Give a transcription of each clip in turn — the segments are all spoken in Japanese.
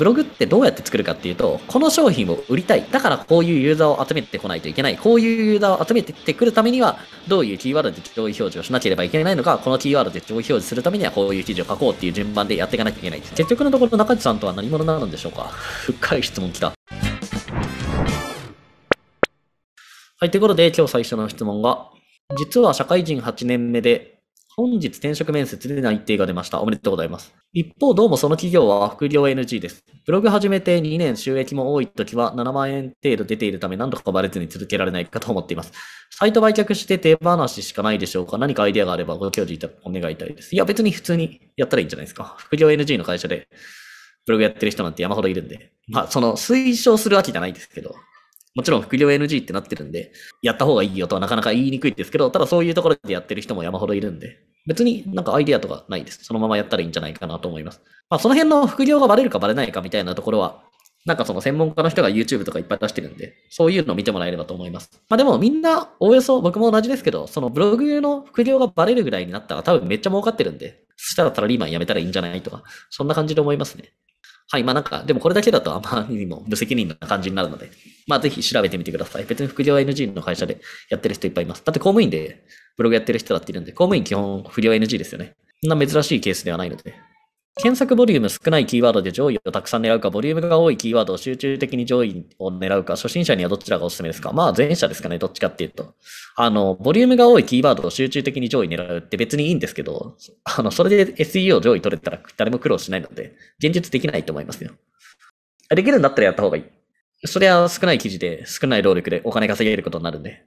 ブログってどうやって作るかっていうと、この商品を売りたい。だからこういうユーザーを集めてこないといけない。こういうユーザーを集めてくるためには、どういうキーワードで上位表示をしなければいけないのか、このキーワードで上位表示するためにはこういう記事を書こうっていう順番でやっていかなきゃいけない。結局のところ中地さんとは何者なんでしょうか深い質問きた。はい、ということで今日最初の質問が、実は社会人8年目で本日転職面接で内定が出ました。おめでとうございます。一方、どうもその企業は副業 NG です。ブログ始めて2年収益も多い時は7万円程度出ているため何度かバレずに続けられないかと思っています。サイト売却して手放ししかないでしょうか何かアイデアがあればご教授お願いたいです。いや、別に普通にやったらいいんじゃないですか。副業 NG の会社でブログやってる人なんて山ほどいるんで。まあ、その推奨するわけじゃないですけど、もちろん副業 NG ってなってるんで、やった方がいいよとはなかなか言いにくいですけど、ただそういうところでやってる人も山ほどいるんで、別になんかアイデアとかないです。そのままやったらいいんじゃないかなと思います。まあ、その辺の副業がバレるかバレないかみたいなところは、なんかその専門家の人が YouTube とかいっぱい出してるんで、そういうのを見てもらえればと思います。まあでもみんな、おおよそ僕も同じですけど、そのブログの副業がバレるぐらいになったら多分めっちゃ儲かってるんで、そしたらサラリーマン辞めたらいいんじゃないとか、そんな感じで思いますね。はい。まあなんか、でもこれだけだとあまりにも無責任な感じになるので、まあぜひ調べてみてください。別に副業 NG の会社でやってる人いっぱいいます。だって公務員でブログやってる人だっているんで、公務員基本不良 NG ですよね。そんな珍しいケースではないので、検索ボリューム少ないキーワードで上位をたくさん狙うか、ボリュームが多いキーワードを集中的に上位を狙うか、初心者にはどちらがおすすめですかまあ前者ですかね、どっちかっていうと。あの、ボリュームが多いキーワードを集中的に上位狙うって別にいいんですけど、あの、それで SEO 上位取れたら誰も苦労しないので、現実できないと思いますよ。できるんだったらやった方がいい。それは少ない記事で、少ない労力でお金稼げることになるんで。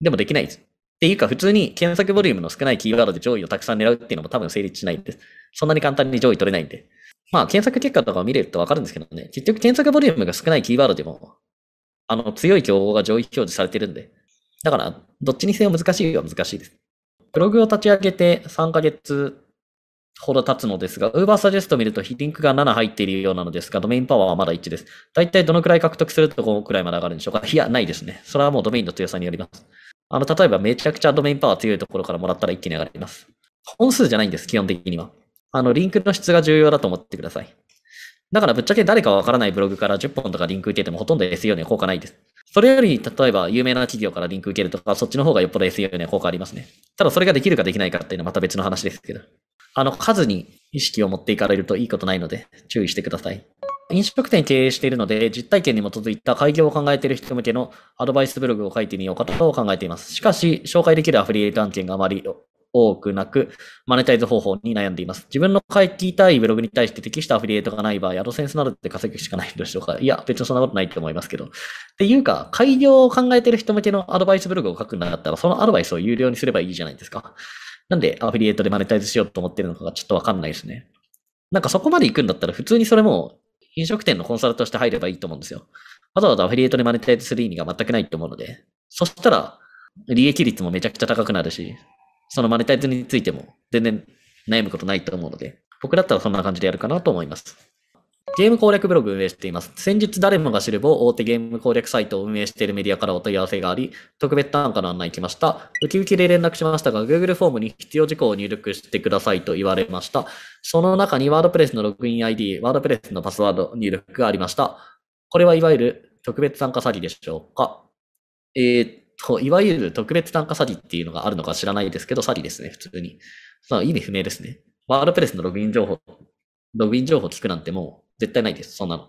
でもできないです。っていうか、普通に検索ボリュームの少ないキーワードで上位をたくさん狙うっていうのも多分成立しないです。そんなに簡単に上位取れないんで。まあ、検索結果とかを見れるとわかるんですけどね、結局検索ボリュームが少ないキーワードでも、あの、強い競合が上位表示されてるんで、だから、どっちにせよ難しいは難しいです。ブログを立ち上げて3ヶ月ほど経つのですが、Uber Suggest を見るとリンクが7入っているようなのですが、ドメインパワーはまだ1です。大体どのくらい獲得するとこくらいまで上がるんでしょうかいや、ないですね。それはもうドメインの強さによります。あの、例えばめちゃくちゃドメインパワー強いところからもらったら一気に上がります。本数じゃないんです、基本的には。あの、リンクの質が重要だと思ってください。だからぶっちゃけ誰かわからないブログから10本とかリンク受けてもほとんど SEO には効果ないです。それより、例えば有名な企業からリンク受けるとか、そっちの方がよっぽど SEO には効果ありますね。ただそれができるかできないかっていうのはまた別の話ですけど。あの、数に意識を持っていかれるといいことないので、注意してください。飲食店経営しているので、実体験に基づいた開業を考えている人向けのアドバイスブログを書いてみようかと考えています。しかし、紹介できるアフリエイト案件があまり多くなく、マネタイズ方法に悩んでいます。自分の書いていたいブログに対して適したアフィリエイトがない場合、アドセンスなどで稼ぐしかないんでしょうかいや、別にそんなことないと思いますけど。っていうか、開業を考えてる人向けのアドバイスブログを書くんだったら、そのアドバイスを有料にすればいいじゃないですか。なんでアフィリエイトでマネタイズしようと思ってるのかがちょっとわかんないですね。なんかそこまで行くんだったら、普通にそれも飲食店のコンサルとして入ればいいと思うんですよ。わざわざアフィリエイトでマネタイズする意味が全くないと思うので。そしたら、利益率もめちゃくちゃ高くなるし、そのマネタイズについても全然悩むことないと思うので、僕だったらそんな感じでやるかなと思います。ゲーム攻略ブログを運営しています。先日誰もが知る某大手ゲーム攻略サイトを運営しているメディアからお問い合わせがあり、特別単価の案内来ました。ウキウキで連絡しましたが、Google フォームに必要事項を入力してくださいと言われました。その中に WordPress のログイン ID、WordPress のパスワード入力がありました。これはいわゆる特別参加詐欺でしょうかえー、と、いわゆる特別単価詐欺っていうのがあるのか知らないですけど、詐欺ですね、普通に。その意味不明ですね。ワードプレスのログイン情報、ログイン情報聞くなんてもう絶対ないです、そんなの。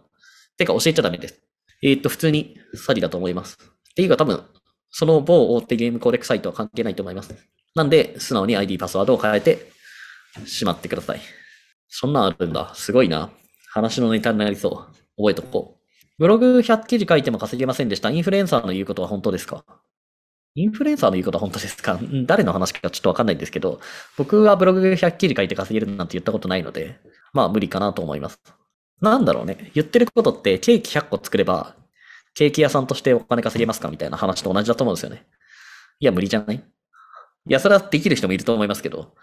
てか教えちゃダメです。えー、っと、普通に詐欺だと思います。っていうか多分、その某大手ゲーム攻略サイトは関係ないと思います。なんで、素直に ID パスワードを変えてしまってください。そんなんあるんだ。すごいな。話のネタになりそう。覚えとこう。ブログ100記事書いても稼げませんでした。インフルエンサーの言うことは本当ですかインフルエンサーの言うことは本当ですか 誰の話かちょっとわかんないんですけど、僕はブログ100記事書いて稼げるなんて言ったことないので、まあ無理かなと思います。なんだろうね。言ってることってケーキ100個作れば、ケーキ屋さんとしてお金稼げますかみたいな話と同じだと思うんですよね。いや、無理じゃないいや、それはできる人もいると思いますけど、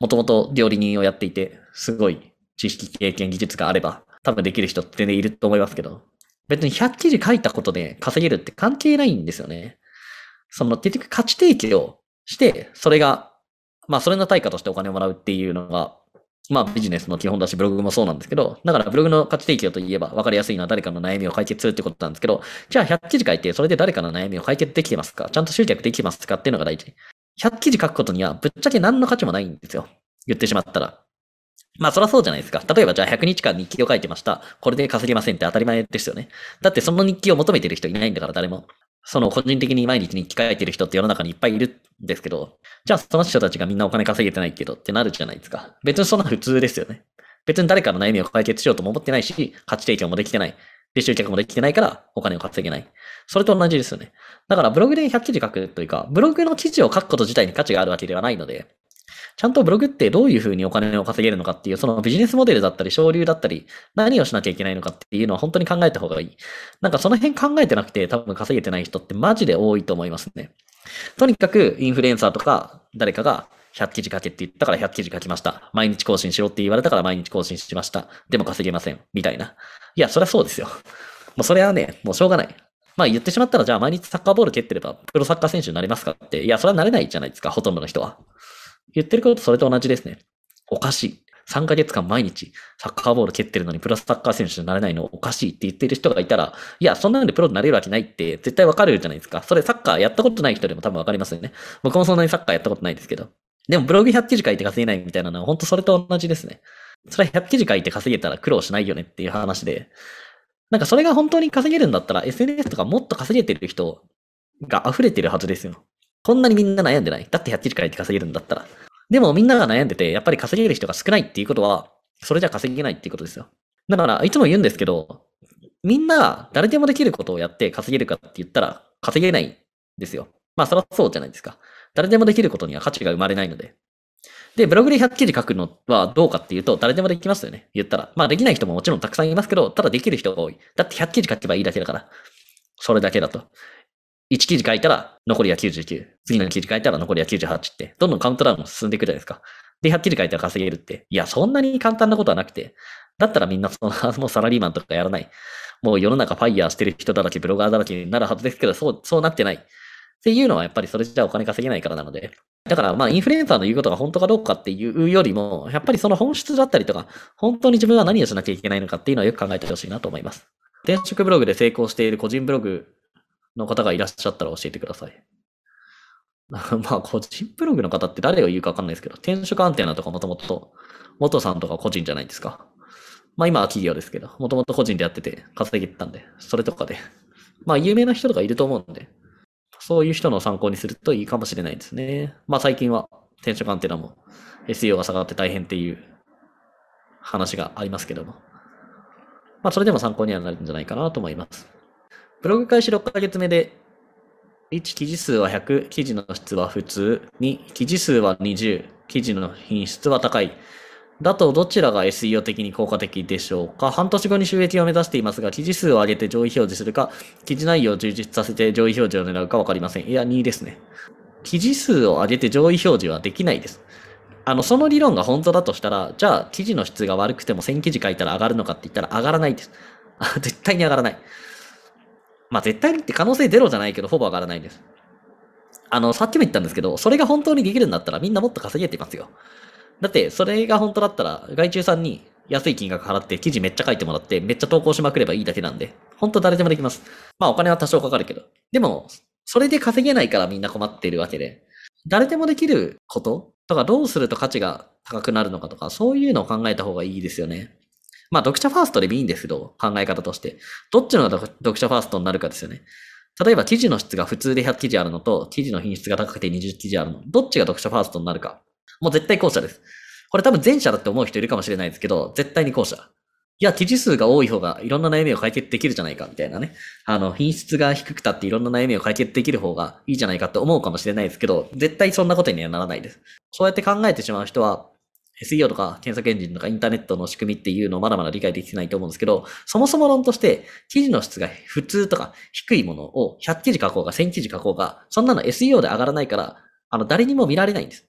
もともと料理人をやっていて、すごい知識、経験、技術があれば、多分できる人って、ね、いると思いますけど、別に100記事書いたことで稼げるって関係ないんですよね。その結局価値提供をして、それが、まあそれの対価としてお金をもらうっていうのが、まあビジネスの基本だし、ブログもそうなんですけど、だからブログの価値提供といえば分かりやすいのは誰かの悩みを解決するってことなんですけど、じゃあ100記事書いて、それで誰かの悩みを解決できてますかちゃんと集客できてますかっていうのが大事。100記事書くことにはぶっちゃけ何の価値もないんですよ。言ってしまったら。まあそりゃそうじゃないですか。例えばじゃあ100日間日記を書いてました。これで稼ぎませんって当たり前ですよね。だってその日記を求めてる人いないんだから誰も。その個人的に毎日に生きえてる人って世の中にいっぱいいるんですけど、じゃあその人たちがみんなお金稼げてないけどってなるじゃないですか。別にそんな普通ですよね。別に誰かの悩みを解決しようとも思ってないし、価値提供もできてない。で、集客もできてないからお金を稼げない。それと同じですよね。だからブログで100記事書くというか、ブログの記事を書くこと自体に価値があるわけではないので、ちゃんとブログってどういうふうにお金を稼げるのかっていう、そのビジネスモデルだったり、昇流だったり、何をしなきゃいけないのかっていうのは本当に考えた方がいい。なんかその辺考えてなくて多分稼げてない人ってマジで多いと思いますね。とにかくインフルエンサーとか誰かが100記事書けって言ったから100記事書きました。毎日更新しろって言われたから毎日更新しました。でも稼げません。みたいな。いや、そりゃそうですよ。もうそれはね、もうしょうがない。まあ言ってしまったら、じゃあ毎日サッカーボール蹴ってれば、プロサッカー選手になれますかって。いや、それはなれないじゃないですか、ほとんどの人は。言ってることそれと同じですね。おかしい。3ヶ月間毎日サッカーボール蹴ってるのにプロサッカー選手になれないのおかしいって言ってる人がいたら、いや、そんなのでプロになれるわけないって絶対わかるじゃないですか。それサッカーやったことない人でも多分わかりますよね。僕もそんなにサッカーやったことないですけど。でもブログ100記事書いて稼げないみたいなのは本当それと同じですね。それは100記事書いて稼げたら苦労しないよねっていう話で。なんかそれが本当に稼げるんだったら SNS とかもっと稼げてる人が溢れてるはずですよ。こんなにみんな悩んでない。だって100記事書いて稼げるんだったら。でもみんなが悩んでて、やっぱり稼げる人が少ないっていうことは、それじゃ稼げないっていうことですよ。だから、いつも言うんですけど、みんな誰でもできることをやって稼げるかって言ったら、稼げないですよ。まあ、そらそうじゃないですか。誰でもできることには価値が生まれないので。で、ブログで100記事書くのはどうかっていうと、誰でもできますよね。言ったら。まあ、できない人ももちろんたくさんいますけど、ただできる人が多い。だって100記事書けばいいだけだから。それだけだと。1記事書いたら残りは99。次の記事書いたら残りは98って、どんどんカウントダウンも進んでいくじゃないですか。で、100記事書いたら稼げるって。いや、そんなに簡単なことはなくて。だったらみんなその、もうサラリーマンとかやらない。もう世の中ファイヤーしてる人だらけ、ブロガーだらけになるはずですけど、そう、そうなってない。っていうのはやっぱりそれじゃお金稼げないからなので。だからまあインフルエンサーの言うことが本当かどうかっていうよりも、やっぱりその本質だったりとか、本当に自分は何をしなきゃいけないのかっていうのはよく考えてほしいなと思います。転職ブログで成功している個人ブログの方がいらっしゃったら教えてください。まあ、個人ブログの方って誰が言うかわかんないですけど、転職アンテナとかもともと、元さんとか個人じゃないですか。まあ今は企業ですけど、もともと個人でやってて稼げてたんで、それとかで。まあ有名な人とかいると思うんで、そういう人の参考にするといいかもしれないですね。まあ最近は転職アンテナも SEO が下がって大変っていう話がありますけども。まあそれでも参考にはなるんじゃないかなと思います。ブログ開始6ヶ月目で、1、記事数は100、記事の質は普通、2、記事数は20、記事の品質は高い。だとどちらが SEO 的に効果的でしょうか半年後に収益を目指していますが、記事数を上げて上位表示するか、記事内容を充実させて上位表示を狙うかわかりません。いや、2ですね。記事数を上げて上位表示はできないです。あの、その理論が本当だとしたら、じゃあ記事の質が悪くても1000記事書いたら上がるのかって言ったら上がらないです。絶対に上がらない。まあ絶対にって可能性ゼロじゃないけど、ほぼ上がらないんです。あの、さっきも言ったんですけど、それが本当にできるんだったらみんなもっと稼げてますよ。だって、それが本当だったら、外注さんに安い金額払って記事めっちゃ書いてもらって、めっちゃ投稿しまくればいいだけなんで、本当誰でもできます。まあお金は多少かかるけど。でも、それで稼げないからみんな困っているわけで、誰でもできることとかどうすると価値が高くなるのかとか、そういうのを考えた方がいいですよね。まあ、読者ファーストでもいいんですけど、考え方として。どっちの読者ファーストになるかですよね。例えば記事の質が普通で100記事あるのと、記事の品質が高くて20記事あるの。どっちが読者ファーストになるか。もう絶対後者です。これ多分前者だって思う人いるかもしれないですけど、絶対に後者。いや、記事数が多い方がいろんな悩みを解決できるじゃないか、みたいなね。あの、品質が低くたっていろんな悩みを解決できる方がいいじゃないかって思うかもしれないですけど、絶対そんなことにはならないです。そうやって考えてしまう人は、SEO とか検索エンジンとかインターネットの仕組みっていうのをまだまだ理解できてないと思うんですけど、そもそも論として記事の質が普通とか低いものを100記事書こうが1000記事書こうが、そんなの SEO で上がらないから、あの誰にも見られないんです。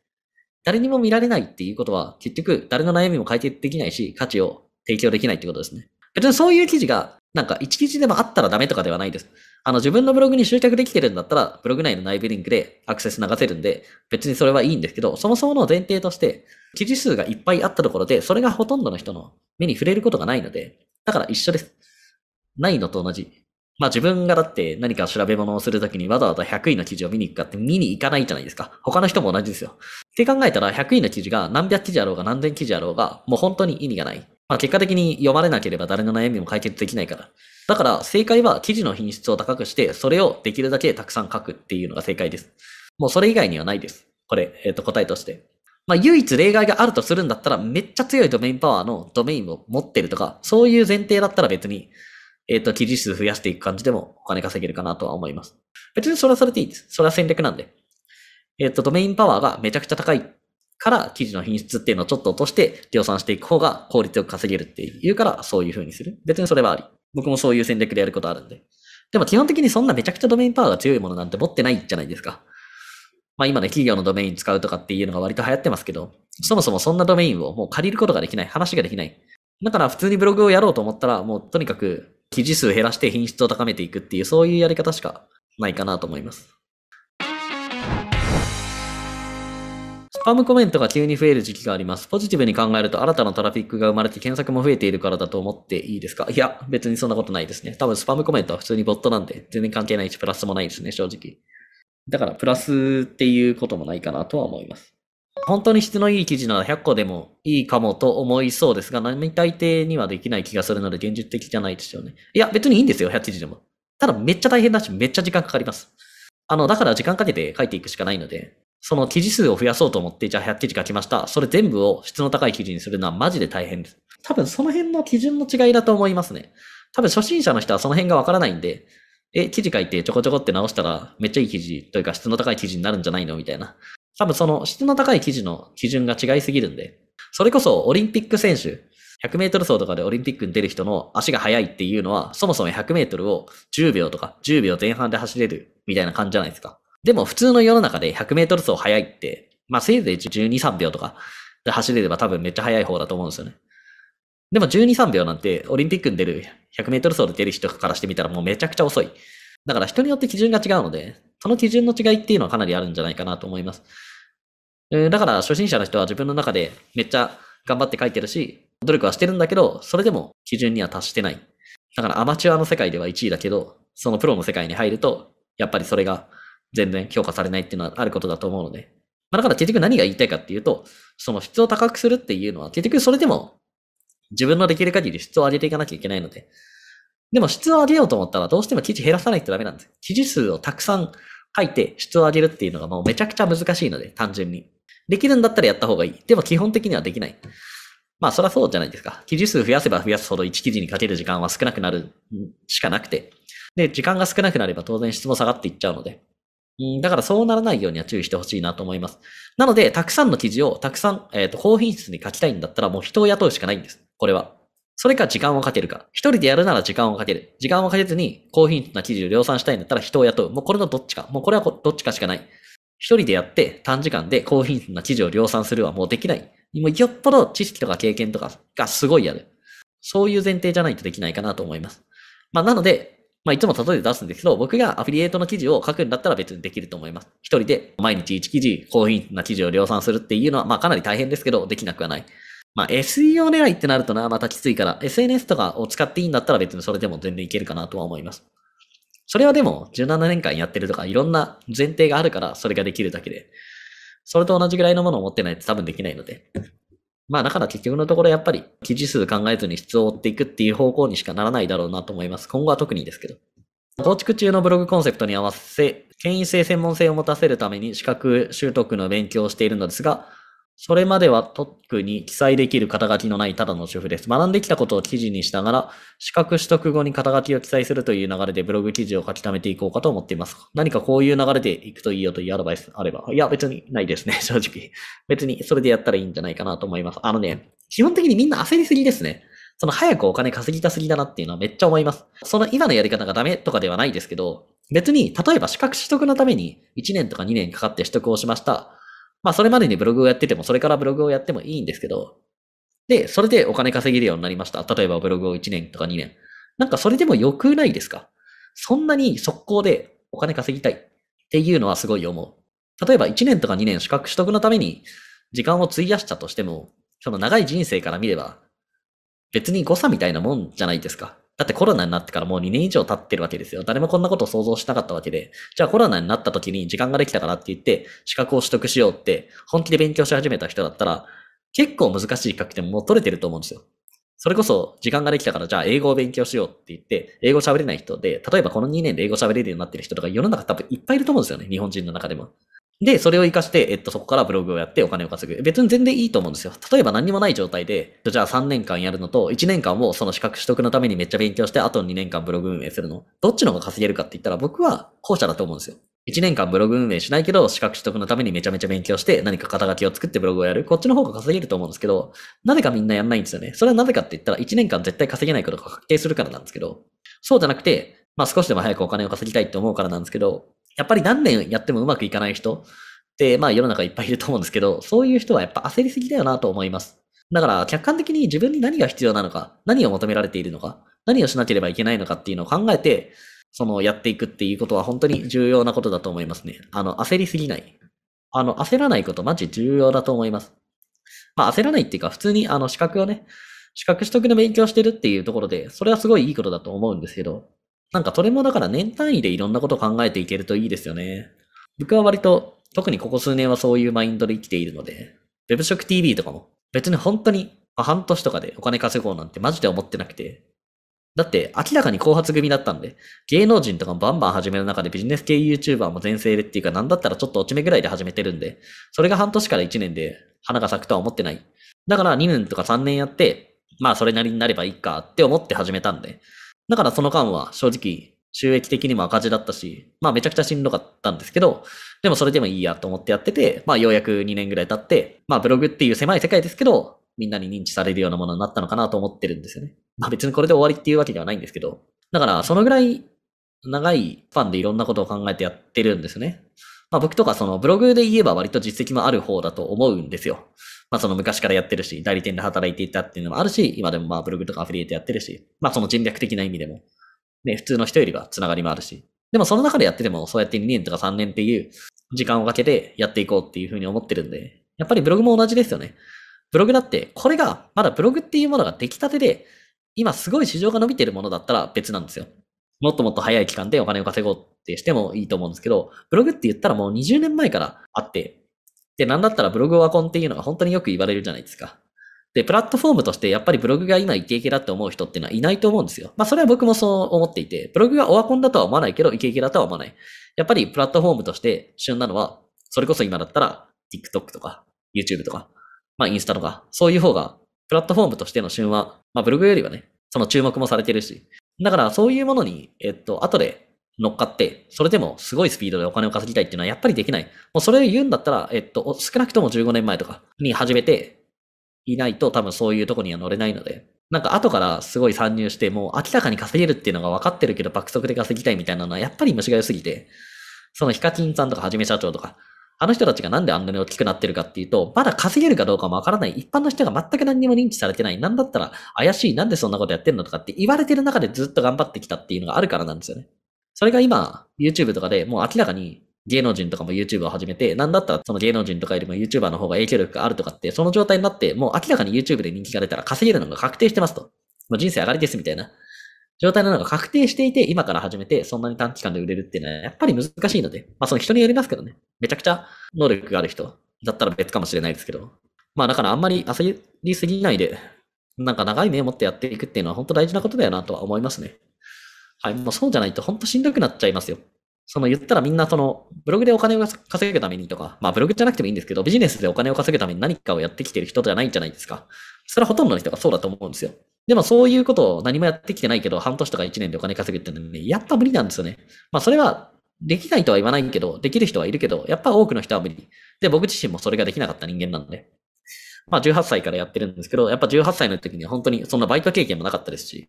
誰にも見られないっていうことは結局誰の悩みも解決できないし価値を提供できないってことですね。別にそういう記事がなんか1記事でもあったらダメとかではないです。あの自分のブログに集客できてるんだったらブログ内の内部リンクでアクセス流せるんで別にそれはいいんですけど、そもそもの前提として記事数がいっぱいあったところで、それがほとんどの人の目に触れることがないので、だから一緒です。ないのと同じ。まあ自分がだって何か調べ物をするときにわざわざ100位の記事を見に行くかって見に行かないじゃないですか。他の人も同じですよ。って考えたら100位の記事が何百記事あろうが何千記事あろうがもう本当に意味がない。まあ結果的に読まれなければ誰の悩みも解決できないから。だから正解は記事の品質を高くしてそれをできるだけたくさん書くっていうのが正解です。もうそれ以外にはないです。これ、えっ、ー、と答えとして。まあ、唯一例外があるとするんだったら、めっちゃ強いドメインパワーのドメインを持ってるとか、そういう前提だったら別に、えっ、ー、と、記事数増やしていく感じでもお金稼げるかなとは思います。別にそれはそれでいいです。それは戦略なんで。えっ、ー、と、ドメインパワーがめちゃくちゃ高いから記事の品質っていうのをちょっと落として量産していく方が効率よく稼げるっていうから、そういう風にする。別にそれはあり。僕もそういう戦略でやることあるんで。でも基本的にそんなめちゃくちゃドメインパワーが強いものなんて持ってないじゃないですか。まあ今ね、企業のドメイン使うとかっていうのが割と流行ってますけど、そもそもそんなドメインをもう借りることができない、話ができない。だから普通にブログをやろうと思ったら、もうとにかく記事数減らして品質を高めていくっていう、そういうやり方しかないかなと思います。スパムコメントが急に増える時期があります。ポジティブに考えると新たなトラフィックが生まれて検索も増えているからだと思っていいですかいや、別にそんなことないですね。多分スパムコメントは普通にボットなんで、全然関係ないし、プラスもないですね、正直。だからプラスっていうこともないかなとは思います。本当に質のいい記事なら100個でもいいかもと思いそうですが、並大抵にはできない気がするので現実的じゃないですよね。いや、別にいいんですよ、100記事でも。ただめっちゃ大変だし、めっちゃ時間かかります。あの、だから時間かけて書いていくしかないので、その記事数を増やそうと思って、じゃあ100記事書きました。それ全部を質の高い記事にするのはマジで大変です。多分その辺の基準の違いだと思いますね。多分初心者の人はその辺がわからないんで、え、記事書いてちょこちょこって直したら、めっちゃいい記事というか質の高い記事になるんじゃないのみたいな。多分その質の高い記事の基準が違いすぎるんで、それこそオリンピック選手、100メートル走とかでオリンピックに出る人の足が速いっていうのは、そもそも100メートルを10秒とか10秒前半で走れるみたいな感じじゃないですか。でも普通の世の中で100メートル走速いって、まあせいぜい12、3秒とかで走れれば多分めっちゃ速い方だと思うんですよね。でも12、3秒なんて、オリンピックに出る、100メートル走で出る人からしてみたらもうめちゃくちゃ遅い。だから人によって基準が違うので、その基準の違いっていうのはかなりあるんじゃないかなと思います。だから初心者の人は自分の中でめっちゃ頑張って書いてるし、努力はしてるんだけど、それでも基準には達してない。だからアマチュアの世界では1位だけど、そのプロの世界に入ると、やっぱりそれが全然評価されないっていうのはあることだと思うので。まあ、だから結局何が言いたいかっていうと、その質を高くするっていうのは結局それでも自分のできる限り質を上げていかなきゃいけないので。でも質を上げようと思ったらどうしても記事減らさないとダメなんです。記事数をたくさん書いて質を上げるっていうのがもうめちゃくちゃ難しいので、単純に。できるんだったらやった方がいい。でも基本的にはできない。まあそりゃそうじゃないですか。記事数増やせば増やすほど1記事にかける時間は少なくなるしかなくて。で、時間が少なくなれば当然質も下がっていっちゃうので。だからそうならないようには注意してほしいなと思います。なので、たくさんの記事をたくさん、えっ、ー、と、高品質に書きたいんだったらもう人を雇うしかないんです。これは。それか時間をかけるか。一人でやるなら時間をかける。時間をかけずに高品質な記事を量産したいんだったら人を雇う。もうこれのどっちか。もうこれはどっちかしかない。一人でやって短時間で高品質な記事を量産するはもうできない。もうよっぽど知識とか経験とかがすごいやる。そういう前提じゃないとできないかなと思います。まあ、なので、まあ、いつも例えて出すんですけど、僕がアフィリエイトの記事を書くんだったら別にできると思います。一人で毎日1記事、高品な記事を量産するっていうのは、まあ、かなり大変ですけど、できなくはない。まあ、SEO 狙いってなるとな、またきついから、SNS とかを使っていいんだったら別にそれでも全然いけるかなとは思います。それはでも、17年間やってるとか、いろんな前提があるから、それができるだけで。それと同じぐらいのものを持ってないと多分できないので。まあだから結局のところやっぱり記事数考えずに質を追っていくっていう方向にしかならないだろうなと思います。今後は特にですけど。増築中のブログコンセプトに合わせ、権威性専門性を持たせるために資格習得の勉強をしているのですが、それまでは特に記載できる肩書きのないただの主婦です。学んできたことを記事にしながら、資格取得後に肩書きを記載するという流れでブログ記事を書き溜めていこうかと思っています。何かこういう流れでいくといいよというアドバイスあれば。いや、別にないですね、正直。別にそれでやったらいいんじゃないかなと思います。あのね、基本的にみんな焦りすぎですね。その早くお金稼ぎたすぎだなっていうのはめっちゃ思います。その今のやり方がダメとかではないですけど、別に、例えば資格取得のために1年とか2年かかって取得をしました。まあそれまでにブログをやってても、それからブログをやってもいいんですけど、で、それでお金稼げるようになりました。例えばブログを1年とか2年。なんかそれでも良くないですかそんなに速攻でお金稼ぎたいっていうのはすごい思う。例えば1年とか2年資格取得のために時間を費やしたとしても、その長い人生から見れば別に誤差みたいなもんじゃないですか。だってコロナになってからもう2年以上経ってるわけですよ。誰もこんなことを想像しなかったわけで、じゃあコロナになった時に時間ができたからって言って、資格を取得しようって、本気で勉強し始めた人だったら、結構難しい書きても取れてると思うんですよ。それこそ時間ができたからじゃあ英語を勉強しようって言って、英語喋れない人で、例えばこの2年で英語喋れるようになってる人とか世の中多分いっぱいいると思うんですよね。日本人の中でも。で、それを活かして、えっと、そこからブログをやってお金を稼ぐ。別に全然いいと思うんですよ。例えば何にもない状態で、じゃあ3年間やるのと、1年間をその資格取得のためにめっちゃ勉強して、あと2年間ブログ運営するの。どっちの方が稼げるかって言ったら、僕は後者だと思うんですよ。1年間ブログ運営しないけど、資格取得のためにめちゃめちゃ勉強して、何か肩書きを作ってブログをやる。こっちの方が稼げると思うんですけど、なぜかみんなやんないんですよね。それはなぜかって言ったら、1年間絶対稼げないことが確定するからなんですけど、そうじゃなくて、まあ少しでも早くお金を稼ぎたいって思うからなんですけど、やっぱり何年やってもうまくいかない人って、まあ世の中いっぱいいると思うんですけど、そういう人はやっぱ焦りすぎだよなと思います。だから客観的に自分に何が必要なのか、何を求められているのか、何をしなければいけないのかっていうのを考えて、そのやっていくっていうことは本当に重要なことだと思いますね。あの、焦りすぎない。あの、焦らないことマジ重要だと思います。まあ焦らないっていうか、普通にあの資格をね、資格取得の勉強してるっていうところで、それはすごいいいことだと思うんですけど、なんかそれもだから年単位でいろんなことを考えていけるといいですよね。僕は割と、特にここ数年はそういうマインドで生きているので、ウェブ職 TV とかも、別に本当に、半年とかでお金稼ごうなんてマジで思ってなくて、だって明らかに後発組だったんで、芸能人とかもバンバン始める中でビジネス系 YouTuber も全盛でっていうかなんだったらちょっと落ち目ぐらいで始めてるんで、それが半年から1年で花が咲くとは思ってない。だから2年とか3年やって、まあそれなりになればいいかって思って始めたんで、だからその間は正直収益的にも赤字だったし、まあめちゃくちゃしんどかったんですけど、でもそれでもいいやと思ってやってて、まあようやく2年ぐらい経って、まあブログっていう狭い世界ですけど、みんなに認知されるようなものになったのかなと思ってるんですよね。まあ別にこれで終わりっていうわけではないんですけど、だからそのぐらい長いファンでいろんなことを考えてやってるんですね。まあ僕とかそのブログで言えば割と実績もある方だと思うんですよ。まあその昔からやってるし、代理店で働いていたっていうのもあるし、今でもまあブログとかアフィリエイトやってるし、まあその人脈的な意味でも、ね、普通の人よりはつながりもあるし。でもその中でやってても、そうやって2年とか3年っていう時間をかけてやっていこうっていうふうに思ってるんで、やっぱりブログも同じですよね。ブログだって、これが、まだブログっていうものが出来たてで、今すごい市場が伸びてるものだったら別なんですよ。もっともっと早い期間でお金を稼ごうってしてもいいと思うんですけど、ブログって言ったらもう20年前からあって、で、なんだったらブログオワコンっていうのが本当によく言われるじゃないですか。で、プラットフォームとしてやっぱりブログが今イケイケだって思う人っていうのはいないと思うんですよ。まあそれは僕もそう思っていて、ブログがオワコンだとは思わないけど、イケイケだとは思わない。やっぱりプラットフォームとして旬なのは、それこそ今だったら TikTok とか YouTube とか、まあインスタとか、そういう方がプラットフォームとしての旬は、まあブログよりはね、その注目もされてるし。だからそういうものに、えっと、後で乗っかって、それでもすごいスピードでお金を稼ぎたいっていうのはやっぱりできない。もうそれを言うんだったら、えっと、少なくとも15年前とかに始めていないと多分そういうとこには乗れないので、なんか後からすごい参入して、もう明らかに稼げるっていうのが分かってるけど爆速で稼ぎたいみたいなのはやっぱり虫が良すぎて、そのヒカキンさんとかはじめ社長とか、あの人たちがなんであんなに大きくなってるかっていうと、まだ稼げるかどうかもわからない。一般の人が全く何にも認知されてない。なんだったら怪しい。なんでそんなことやってんのとかって言われてる中でずっと頑張ってきたっていうのがあるからなんですよね。それが今、YouTube とかでもう明らかに芸能人とかも YouTube を始めて、なんだったらその芸能人とかよりも YouTuber の方が影響力があるとかって、その状態になって、もう明らかに YouTube で人気が出たら稼げるのが確定してますと。もう人生上がりですみたいな状態なのが確定していて、今から始めて、そんなに短期間で売れるっていうのはやっぱり難しいので、まあその人によりますけどね。めちゃくちゃ能力がある人だったら別かもしれないですけど。まあだからあんまり焦りすぎないで、なんか長い目を持ってやっていくっていうのは本当大事なことだよなとは思いますね。はい、もうそうじゃないと本当しんどくなっちゃいますよ。その言ったらみんなそのブログでお金を稼ぐためにとか、まあブログじゃなくてもいいんですけど、ビジネスでお金を稼ぐために何かをやってきてる人じゃないじゃないですか。それはほとんどの人がそうだと思うんですよ。でもそういうことを何もやってきてないけど、半年とか1年でお金稼ぐってのはね、やっぱ無理なんですよね。まあそれはできないとは言わないけど、できる人はいるけど、やっぱ多くの人は無理。で、僕自身もそれができなかった人間なんで。まあ18歳からやってるんですけど、やっぱ18歳の時に本当にそんなバイト経験もなかったですし、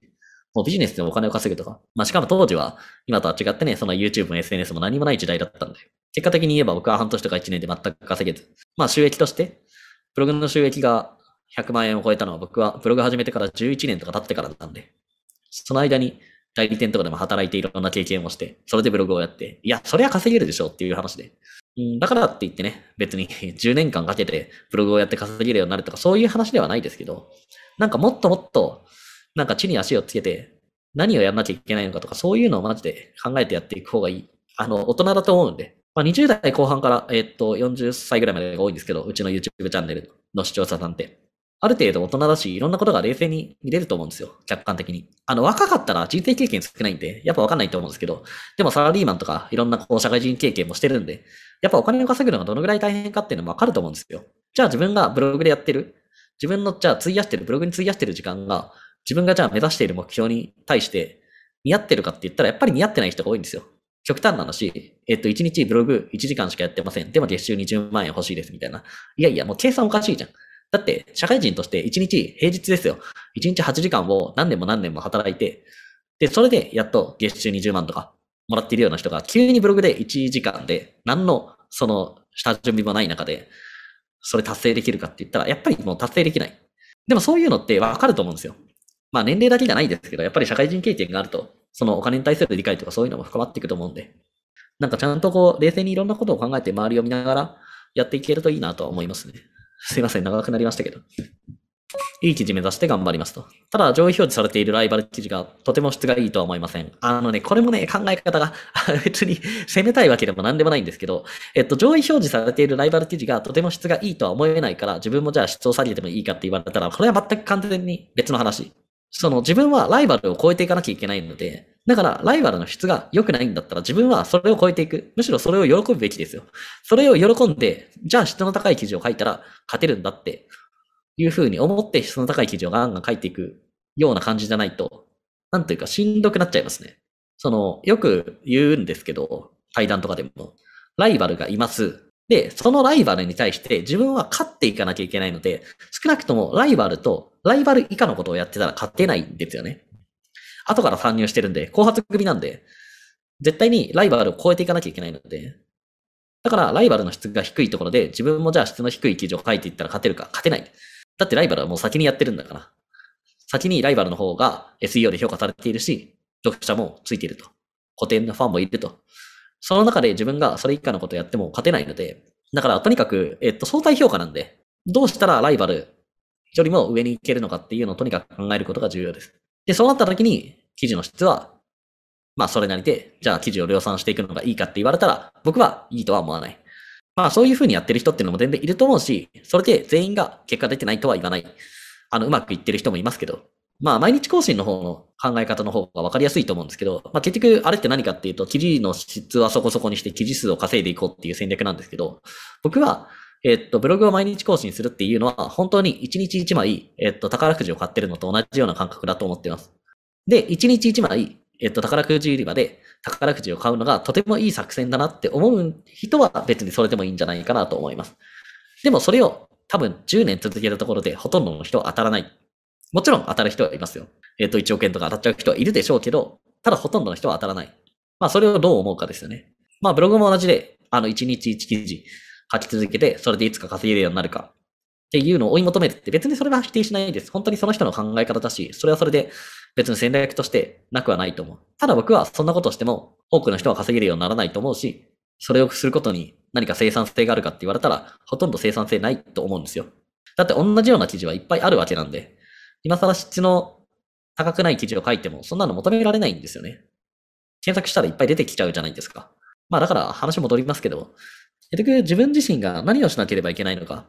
もうビジネスでもお金を稼ぐとか。まあしかも当時は、今とは違ってね、その YouTube も SNS も何もない時代だったんだよ。結果的に言えば僕は半年とか1年で全く稼げず。まあ収益として、ブログの収益が100万円を超えたのは僕はブログ始めてから11年とか経ってからなんで、その間に代理店とかでも働いていろんな経験をして、それでブログをやって、いや、それは稼げるでしょっていう話で。だからって言ってね、別に10 年間かけてブログをやって稼げるようになるとか、そういう話ではないですけど、なんかもっともっとなんか地に足をつけて、何をやんなきゃいけないのかとか、そういうのをマジで考えてやっていく方がいい。あの、大人だと思うんで。まあ、20代後半から、えー、っと、40歳ぐらいまでが多いんですけど、うちの YouTube チャンネルの視聴者さんって。ある程度大人だし、いろんなことが冷静に見れると思うんですよ。客観的に。あの、若かったら人生経験少ないんで、やっぱわかんないと思うんですけど、でもサラリーマンとか、いろんなこう、社会人経験もしてるんで、やっぱお金を稼ぐのがどのぐらい大変かっていうのもわかると思うんですよ。じゃあ自分がブログでやってる、自分の、じゃあ費やしてる、ブログに費やしてる時間が、自分がじゃあ目指している目標に対して似合ってるかって言ったらやっぱり似合ってない人が多いんですよ。極端な話、えっと、1日ブログ1時間しかやってません。でも月収20万円欲しいですみたいな。いやいや、もう計算おかしいじゃん。だって、社会人として1日平日ですよ。1日8時間を何年も何年も働いて、で、それでやっと月収20万とかもらっているような人が、急にブログで1時間で、何のその下準備もない中で、それ達成できるかって言ったら、やっぱりもう達成できない。でもそういうのってわかると思うんですよ。まあ年齢だけじゃないですけど、やっぱり社会人経験があると、そのお金に対する理解とかそういうのも深まっていくと思うんで、なんかちゃんとこう、冷静にいろんなことを考えて周りを見ながらやっていけるといいなとは思いますね。すいません、長くなりましたけど。いい記事目指して頑張りますと。ただ、上位表示されているライバル記事がとても質がいいとは思いません。あのね、これもね、考え方が 別に攻めたいわけでも何でもないんですけど、えっと、上位表示されているライバル記事がとても質がいいとは思えないから、自分もじゃあ質を下げてもいいかって言われたら、これは全く完全に別の話。その自分はライバルを超えていかなきゃいけないので、だからライバルの質が良くないんだったら自分はそれを超えていく。むしろそれを喜ぶべきですよ。それを喜んで、じゃあ質の高い記事を書いたら勝てるんだっていうふうに思って質の高い記事をガンガン書いていくような感じじゃないと、なんというかしんどくなっちゃいますね。その、よく言うんですけど、対談とかでも、ライバルがいます。で、そのライバルに対して自分は勝っていかなきゃいけないので、少なくともライバルとライバル以下のことをやってたら勝てないんですよね。後から参入してるんで、後発組なんで、絶対にライバルを超えていかなきゃいけないので、だからライバルの質が低いところで自分もじゃあ質の低い記事を書いていったら勝てるか勝てない。だってライバルはもう先にやってるんだから。先にライバルの方が SEO で評価されているし、読者もついていると。古典のファンもいると。その中で自分がそれ以下のことをやっても勝てないので、だからとにかく、えっと、相対評価なんで、どうしたらライバルよりも上に行けるのかっていうのをとにかく考えることが重要です。で、そうなった時に、記事の質は、まあそれなりで、じゃあ記事を量産していくのがいいかって言われたら、僕はいいとは思わない。まあそういうふうにやってる人っていうのも全然いると思うし、それで全員が結果出てないとは言わない。あの、うまくいってる人もいますけど、まあ、毎日更新の方の考え方の方が分かりやすいと思うんですけど、まあ、結局、あれって何かっていうと、記事の質はそこそこにして記事数を稼いでいこうっていう戦略なんですけど、僕は、えっと、ブログを毎日更新するっていうのは、本当に1日1枚、えっと、宝くじを買ってるのと同じような感覚だと思っています。で、1日1枚、えっと、宝くじ売り場で宝くじを買うのがとてもいい作戦だなって思う人は別にそれでもいいんじゃないかなと思います。でもそれを多分10年続けたところでほとんどの人は当たらないもちろん当たる人はいますよ。えっ、ー、と、1億円とか当たっちゃう人はいるでしょうけど、ただほとんどの人は当たらない。まあ、それをどう思うかですよね。まあ、ブログも同じで、あの、1日1記事書き続けて、それでいつか稼げるようになるかっていうのを追い求めるって別にそれは否定しないです。本当にその人の考え方だし、それはそれで別に戦略としてなくはないと思う。ただ僕はそんなことをしても多くの人は稼げるようにならないと思うし、それをすることに何か生産性があるかって言われたら、ほとんど生産性ないと思うんですよ。だって同じような記事はいっぱいあるわけなんで、今更質の高くない記事を書いても、そんなの求められないんですよね。検索したらいっぱい出てきちゃうじゃないですか。まあだから話戻りますけど、結局自分自身が何をしなければいけないのか、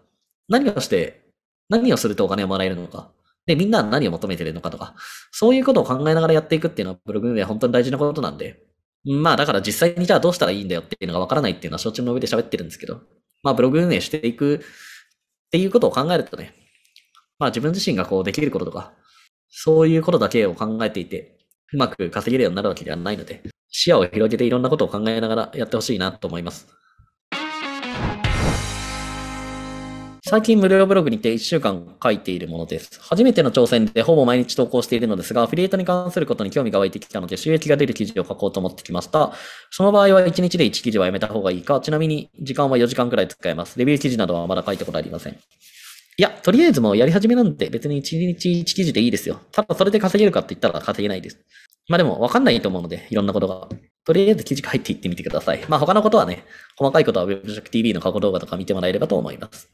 何をして、何をするとお金をもらえるのか、で、みんなは何を求めてるのかとか、そういうことを考えながらやっていくっていうのはブログ運営本当に大事なことなんで、まあだから実際にじゃあどうしたらいいんだよっていうのがわからないっていうのは承知の上で喋ってるんですけど、まあブログ運営していくっていうことを考えるとね、まあ自分自身がこうできることとか、そういうことだけを考えていて、うまく稼げるようになるわけではないので、視野を広げていろんなことを考えながらやってほしいなと思います。最近無料ブログにて1週間書いているものです。初めての挑戦でほぼ毎日投稿しているのですが、アフィリエイトに関することに興味が湧いてきたので、収益が出る記事を書こうと思ってきました。その場合は1日で1記事はやめた方がいいか、ちなみに時間は4時間くらい使えます。レビュー記事などはまだ書いたことありません。いや、とりあえずもうやり始めなんて別に1日1記事でいいですよ。ただそれで稼げるかって言ったら稼げないです。まあでも分かんないと思うので、いろんなことが。とりあえず記事入っていってみてください。まあ他のことはね、細かいことは WebJackTV の過去動画とか見てもらえればと思います。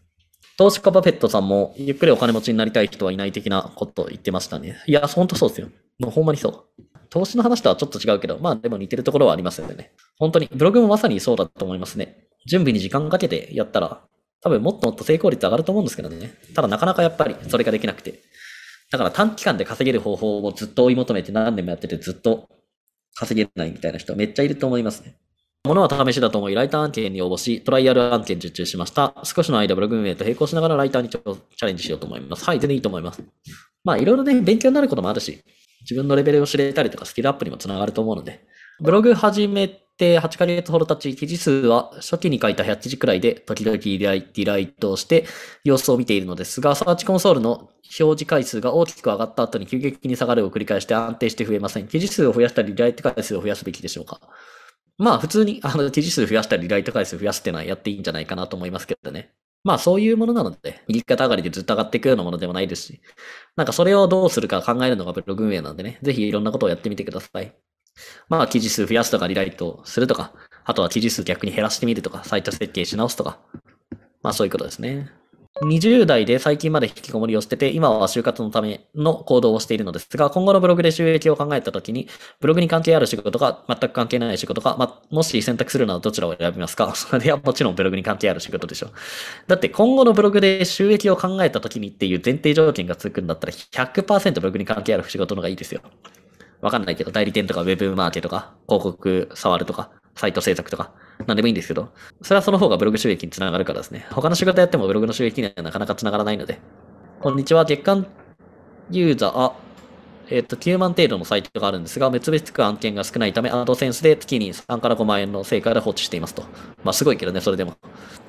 投資家パペットさんも、ゆっくりお金持ちになりたい人はいない的なこと言ってましたね。いや、ほんとそうですよ。もうほんまにそう。投資の話とはちょっと違うけど、まあでも似てるところはありますよね。本当に、ブログもまさにそうだと思いますね。準備に時間かけてやったら、多分もっともっと成功率上がると思うんですけどね。ただなかなかやっぱりそれができなくて。だから短期間で稼げる方法をずっと追い求めて何年もやっててずっと稼げないみたいな人めっちゃいると思いますね。ものは試しだと思い、ライター案件に応募し、トライアル案件受注しました。少しの間、ブログ運営と並行しながらライターにチャレンジしようと思います。はい、全然いいと思います。まあ、いろいろね、勉強になることもあるし、自分のレベルを知れたりとか、スキルアップにもつながると思うので、ブログ始め定8ヶ月ほど経ち、記事数は初期に書いた100記事くらいで、時々リライライトをして様子を見ているのですが、サーチコンソールの表示回数が大きく上がった後に急激に下がるを繰り返して安定して増えません。記事数を増やしたり、リライト回数を増やすべきでしょうかまあ普通に、あの、記事数増やしたり、リライト回数増やすってのはやっていいんじゃないかなと思いますけどね。まあそういうものなので、右肩上がりでずっと上がっていくようなものでもないですし、なんかそれをどうするか考えるのがブログ運営なんでね、ぜひいろんなことをやってみてください。まあ、記事数増やすとか、リライトするとか、あとは記事数逆に減らしてみるとか、サイト設計し直すとか、まあそういうことですね。20代で最近まで引きこもりをしてて、今は就活のための行動をしているのですが、今後のブログで収益を考えたときに、ブログに関係ある仕事か、全く関係ない仕事か、ま、もし選択するならどちらを選びますか それはもちろんブログに関係ある仕事でしょう。だって今後のブログで収益を考えたときにっていう前提条件がつくんだったら100%ブログに関係ある仕事の方がいいですよ。わかんないけど、代理店とかウェブマーケとか、広告触るとか、サイト制作とか、なんでもいいんですけど、それはその方がブログ収益につながるからですね。他の仕事やってもブログの収益にはなかなかつながらないので。こんにちは、月間ユーザー、あえっ、ー、と、9万程度のサイトがあるんですが、別々つく案件が少ないため、アドセンスで月に3から5万円の成果で放置していますと。まあ、すごいけどね、それでも。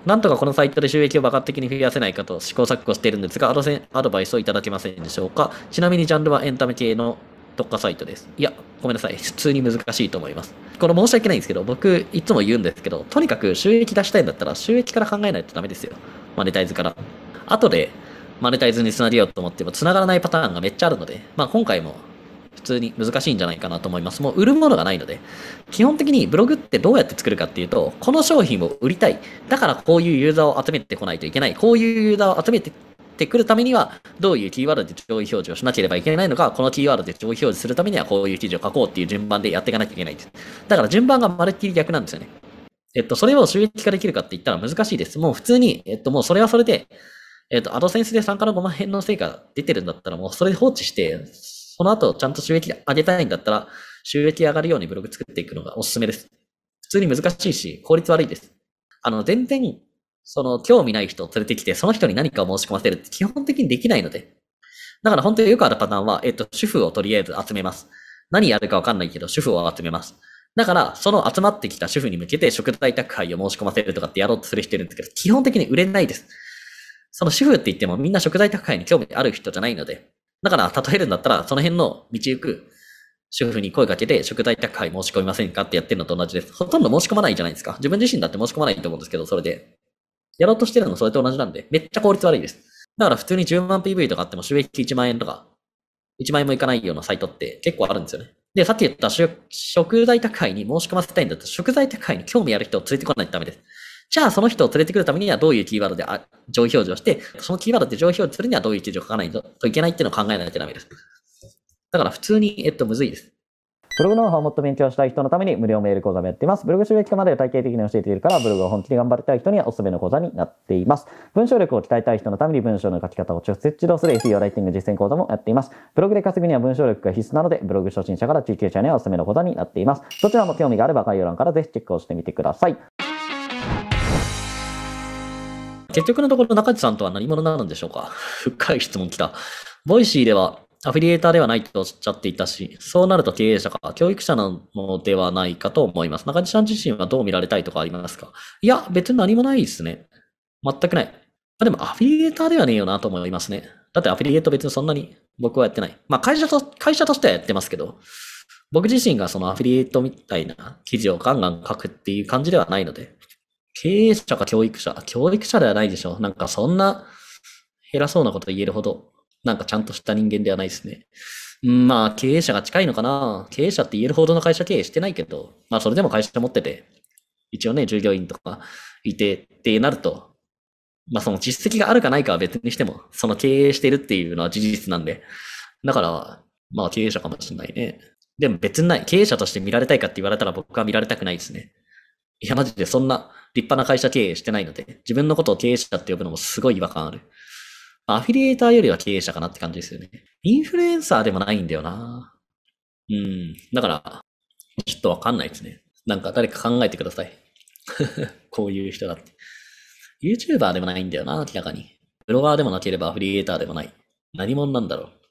なんとかこのサイトで収益を爆発的に増やせないかと試行錯誤しているんですが、アドセンアドバイスをいただけませんでしょうか。ちなみにジャンルはエンタメ系の特化サイトです。いや、ごめんなさい。普通に難しいと思います。これ申し訳ないんですけど、僕、いつも言うんですけど、とにかく収益出したいんだったら、収益から考えないとダメですよ。マネタイズから。後で、マネタイズにつなげようと思っても、つながらないパターンがめっちゃあるので、まあ今回も普通に難しいんじゃないかなと思います。もう売るものがないので、基本的にブログってどうやって作るかっていうと、この商品を売りたい。だからこういうユーザーを集めてこないといけない。こういうユーザーを集めてってくるためには、どういうキーワードで上位表示をしなければいけないのか、このキーワードで上位表示するためには、こういう記事を書こうっていう順番でやっていかなきゃいけないです。だから順番がまるっきり逆なんですよね。えっと、それを収益化できるかって言ったら難しいです。もう普通に、えっと、もうそれはそれで、えっと、アドセンスで参加の5万円の成果が出てるんだったら、もうそれ放置して、その後ちゃんと収益上げたいんだったら、収益上がるようにブログ作っていくのがおすすめです。普通に難しいし、効率悪いです。あの、全然その興味ない人を連れてきて、その人に何かを申し込ませるって基本的にできないので。だから本当によくあるパターンは、えっと、主婦をとりあえず集めます。何やるかわかんないけど、主婦を集めます。だから、その集まってきた主婦に向けて食材宅配を申し込ませるとかってやろうとする人いるんですけど、基本的に売れないです。その主婦って言ってもみんな食材宅配に興味ある人じゃないので。だから、例えるんだったら、その辺の道行く主婦に声かけて食材宅配申し込みませんかってやってるのと同じです。ほとんど申し込まないじゃないですか。自分自身だって申し込まないと思うんですけど、それで。やろうとしてるのそれと同じなんで、めっちゃ効率悪いです。だから普通に10万 PV とかあっても収益1万円とか、1万円もいかないようなサイトって結構あるんですよね。で、さっき言った食材宅配に申し込ませたいんだったら、食材宅配に興味ある人を連れてこないとダメです。じゃあ、その人を連れてくるためにはどういうキーワードで上位表示をして、そのキーワードで上位表示するにはどういう記事を書かないといけないっていうのを考えないとダメです。だから普通に、えっと、むずいです。ブログノウハウをもっと勉強したい人のために無料メール講座もやっています。ブログ収益化まで体系的に教えているから、ブログを本気で頑張りたい人にはおすすめの講座になっています。文章力を鍛えたい人のために文章の書き方を直接指導する SEO ライティング実践講座もやっています。ブログで稼ぐには文章力が必須なので、ブログ初心者から中級者にはおすすめの講座になっています。どちらも興味があれば概要欄からぜひチェックをしてみてください。結局のところ中地さんとは何者なんでしょうか 深い質問きた。ボイシーではアフィリエーターではないとおっしゃっていたし、そうなると経営者か、教育者なのではないかと思います。中地さん自身はどう見られたいとかありますかいや、別に何もないですね。全くない。あでも、アフィリエーターではねえよなと思いますね。だってアフィリエート別にそんなに僕はやってない。まあ、会社と、会社としてはやってますけど、僕自身がそのアフィリエイトみたいな記事をガンガン書くっていう感じではないので、経営者か教育者、教育者ではないでしょう。なんかそんな偉そうなこと言えるほどなんかちゃんとした人間ではないですね。まあ、経営者が近いのかな。経営者って言えるほどの会社経営してないけど、まあ、それでも会社持ってて、一応ね、従業員とかいてってなると、まあ、その実績があるかないかは別にしても、その経営してるっていうのは事実なんで、だから、まあ、経営者かもしれないね。でも別にない。経営者として見られたいかって言われたら僕は見られたくないですね。いや、マジでそんな立派な会社経営してないので、自分のことを経営者って呼ぶのもすごい違和感ある。アフィリエーターよりは経営者かなって感じですよね。インフルエンサーでもないんだよな。うん。だから、ちょっとわかんないですね。なんか誰か考えてください。こういう人だって。YouTuber でもないんだよな、明らかに。ブロガーでもなければアフィリエーターでもない。何者なんだろう。